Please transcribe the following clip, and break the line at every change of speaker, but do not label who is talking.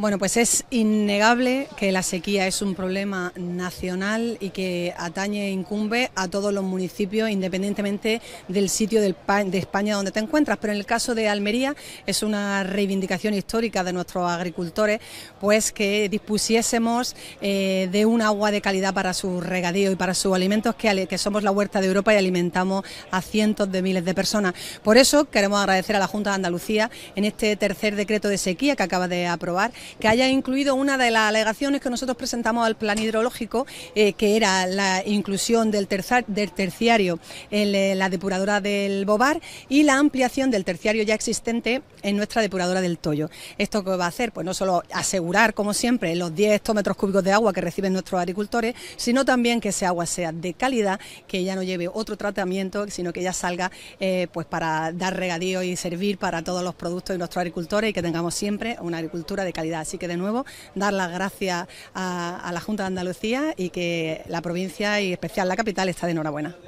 Bueno, pues es innegable que la sequía es un problema nacional y que atañe e incumbe a todos los municipios independientemente del sitio de España donde te encuentras. Pero en el caso de Almería es una reivindicación histórica de nuestros agricultores, pues que dispusiésemos eh, de un agua de calidad para su regadío y para sus alimentos, que somos la huerta de Europa y alimentamos a cientos de miles de personas. Por eso queremos agradecer a la Junta de Andalucía en este tercer decreto de sequía que acaba de aprobar que haya incluido una de las alegaciones que nosotros presentamos al plan hidrológico, eh, que era la inclusión del, del terciario en eh, la depuradora del Bobar y la ampliación del terciario ya existente en nuestra depuradora del Toyo. ¿Esto que va a hacer? Pues no solo asegurar, como siempre, los 10 hectómetros cúbicos de agua que reciben nuestros agricultores, sino también que ese agua sea de calidad, que ya no lleve otro tratamiento, sino que ya salga eh, pues para dar regadío y servir para todos los productos de nuestros agricultores y que tengamos siempre una agricultura de calidad. Así que de nuevo, dar las gracias a, a la Junta de Andalucía y que la provincia y especial la capital está de enhorabuena.